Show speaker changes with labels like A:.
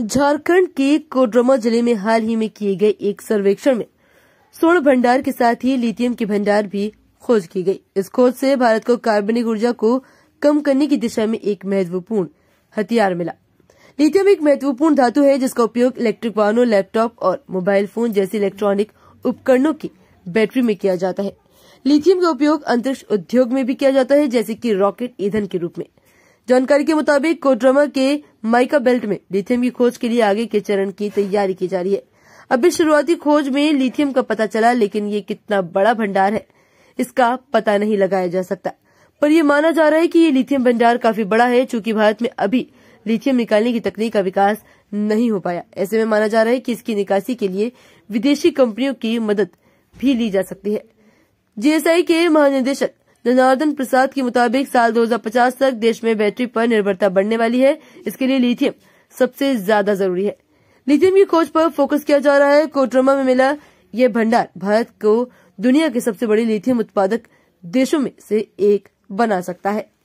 A: झारखंड के कोडरमा जिले में हाल ही में किए गए एक सर्वेक्षण में स्वर्ण भंडार के साथ ही लिथियम के भंडार भी खोज की गई इस खोज से भारत को कार्बनिक ऊर्जा को कम करने की दिशा में एक महत्वपूर्ण हथियार मिला लिथियम एक महत्वपूर्ण धातु है जिसका उपयोग इलेक्ट्रिक वाहनों लैपटॉप और मोबाइल फोन जैसे इलेक्ट्रॉनिक उपकरणों की बैटरी में किया जाता है लिथियम का उपयोग अंतरिक्ष उद्योग में भी किया जाता है जैसे कि रॉकेट ईंधन के रूप में जानकारी के मुताबिक कोड्रमा के माइका बेल्ट में लिथियम की खोज के लिए आगे के चरण की तैयारी की जा रही है अभी शुरुआती खोज में लिथियम का पता चला लेकिन ये कितना बड़ा भंडार है इसका पता नहीं लगाया जा सकता पर यह माना जा रहा है कि ये लिथियम भंडार काफी बड़ा है चूंकि भारत में अभी लिथियम निकालने की तकनीक का विकास नहीं हो पाया ऐसे में माना जा रहा है कि इसकी निकासी के लिए विदेशी कंपनियों की मदद भी ली जा सकती है जीएसआई के महानिदेशक जनार्दन प्रसाद के मुताबिक साल 2050 तक देश में बैटरी पर निर्भरता बढ़ने वाली है इसके लिए लिथियम सबसे ज्यादा जरूरी है लिथियम की खोज पर फोकस किया जा रहा है कोटरमा में मिला यह भंडार भारत को दुनिया के सबसे बड़े लिथियम उत्पादक देशों में से एक बना सकता है